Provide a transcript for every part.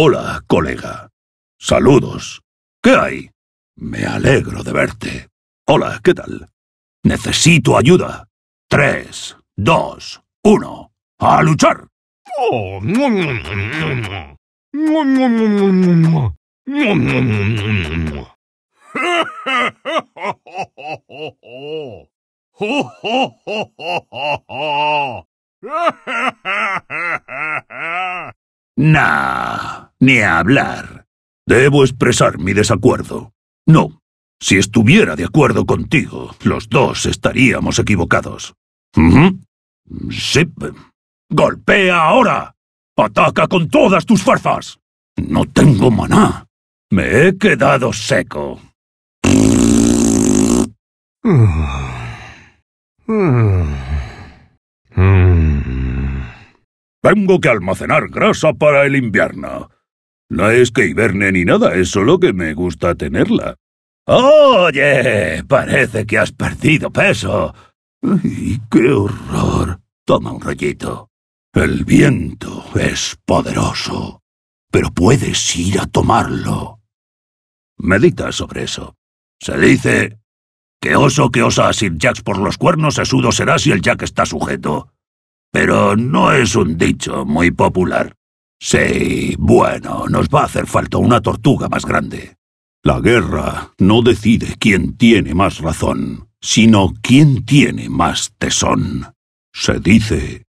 Hola, colega. Saludos. ¿Qué hay? Me alegro de verte. Hola, ¿qué tal? Necesito ayuda. Tres, dos, uno. ¡A luchar! Ni a hablar. Debo expresar mi desacuerdo. No. Si estuviera de acuerdo contigo, los dos estaríamos equivocados. Sí. ¡Golpea ahora! ¡Ataca con todas tus fuerzas! No tengo maná. Me he quedado seco. Mm. Mm. Tengo que almacenar grasa para el invierno. No es que hiberne ni nada, es solo que me gusta tenerla. Oye, parece que has perdido peso. ¡Ay, qué horror! Toma un rollito. El viento es poderoso, pero puedes ir a tomarlo. Medita sobre eso. Se dice que oso que osa a Jacks por los cuernos esudo será si el Jack está sujeto. Pero no es un dicho muy popular. Sí, bueno, nos va a hacer falta una tortuga más grande. La guerra no decide quién tiene más razón, sino quién tiene más tesón. Se dice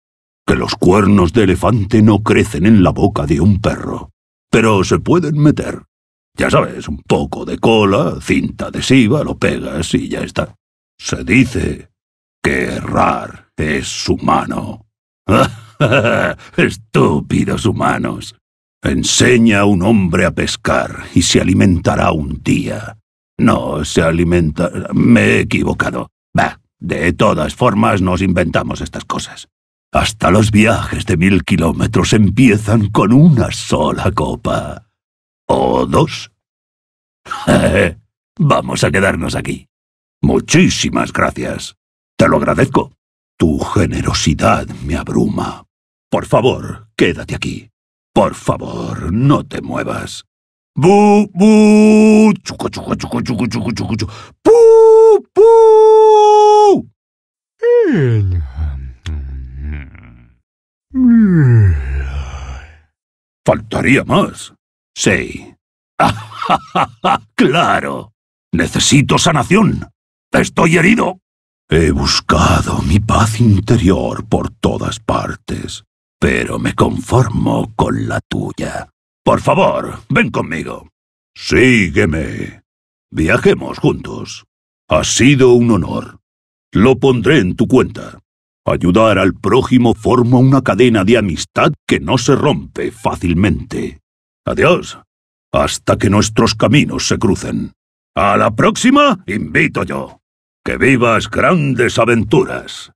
que los cuernos de elefante no crecen en la boca de un perro, pero se pueden meter. Ya sabes, un poco de cola, cinta adhesiva, lo pegas y ya está. Se dice que errar es humano. Estúpidos humanos. Enseña a un hombre a pescar y se alimentará un día. No, se alimenta... Me he equivocado. Bah, de todas formas nos inventamos estas cosas. Hasta los viajes de mil kilómetros empiezan con una sola copa. ¿O dos? Vamos a quedarnos aquí. Muchísimas gracias. Te lo agradezco. Tu generosidad me abruma. Por favor, quédate aquí. Por favor, no te muevas. Bu, bu, Faltaría más. Sí. ¡Claro! Necesito sanación. Estoy herido. He buscado mi paz interior por todas partes pero me conformo con la tuya. Por favor, ven conmigo. Sígueme. Viajemos juntos. Ha sido un honor. Lo pondré en tu cuenta. Ayudar al prójimo forma una cadena de amistad que no se rompe fácilmente. Adiós. Hasta que nuestros caminos se crucen. A la próxima invito yo. Que vivas grandes aventuras.